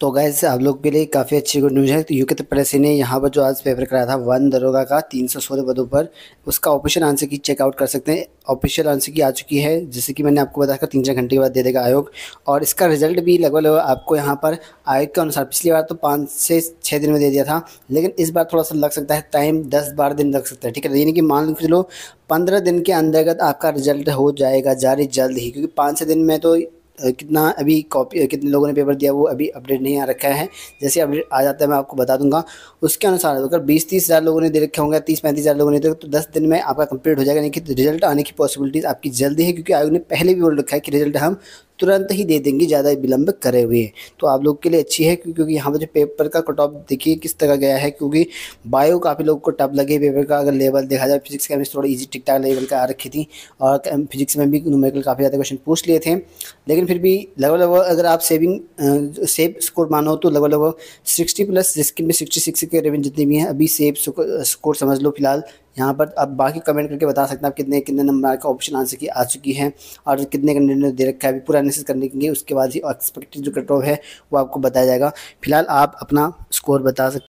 तो गए आप लोग के लिए काफ़ी अच्छी गुड न्यूज़ है तो यूके प्रेस ने यहाँ पर जो आज पेपर कराया था वन दरोगा का तीन सौ सोलह पदों पर उसका ऑफिशियल आंसर की चेकआउट कर सकते हैं ऑफिशियल आंसर की आ चुकी है जैसे कि मैंने आपको बताया था तीन चार घंटे के बाद दे देगा आयोग और इसका रिजल्ट भी लगभग लगभग आपको यहाँ पर आयोग के अनुसार पिछली बार तो पाँच से छः दिन में दे दिया था लेकिन इस बार थोड़ा सा लग सकता है टाइम दस बारह दिन लग सकता है ठीक है यानी कि मान लो पंद्रह दिन के अंतर्गत आपका रिजल्ट हो जाएगा जारी जल्द ही क्योंकि पाँच छः दिन में तो कितना अभी कॉपी कितने लोगों ने पेपर दिया वो अभी अपडेट नहीं आ रखा है जैसे अपडेट आ जाता है मैं आपको बता दूंगा उसके अनुसार अगर बीस तीस हज़ार लोगों ने दे रखे होंगे तीस पैंतीस हज़ार लोगों ने देखा तो दस दिन में आपका कंप्लीट हो जाएगा यानी कि रिजल्ट आने की पॉसिबिलिटीज़ आपकी जल्दी है क्योंकि आयोग ने पहले भी बोल रखा है कि रिजल्ट हम तुरंत ही दे देंगी ज़्यादा विलंब करे हुए तो आप लोग के लिए अच्छी है क्योंकि यहाँ पर जो पेपर का कट ऑफ देखिए किस तरह गया है क्योंकि बायो काफ़ी लोगों को टप लगे पेपर का अगर लेवल देखा जाए फिजिक्स का थोड़ा ईजी ठीक ठाक लेवल का आ रखी थी और फिजिक्स में भी न्यूमेरिकल काफ़ी ज़्यादा क्वेश्चन पूछ लिए थे लेकिन फिर भी लगभग लगभग अगर आप सेविंग सेफ स्कोर मानो तो लगभग लगभग सिक्सटी प्लस जिसके में सिक्सटी सिक्स के रेवेंज जितने भी हैं अभी सेफ स्कोर समझ लो फिलहाल यहाँ पर आप बाकी कमेंट करके बता सकते हैं आप कितने कितने नंबर का ऑप्शन आंसर की आ चुकी है और कितने का निर्णय दे रखा है अभी पूरा एनालिसिस करने के लिए उसके बाद ही एक्सपेक्टेड जो कट ऑफ है वो आपको बताया जाएगा फिलहाल आप अपना स्कोर बता सकते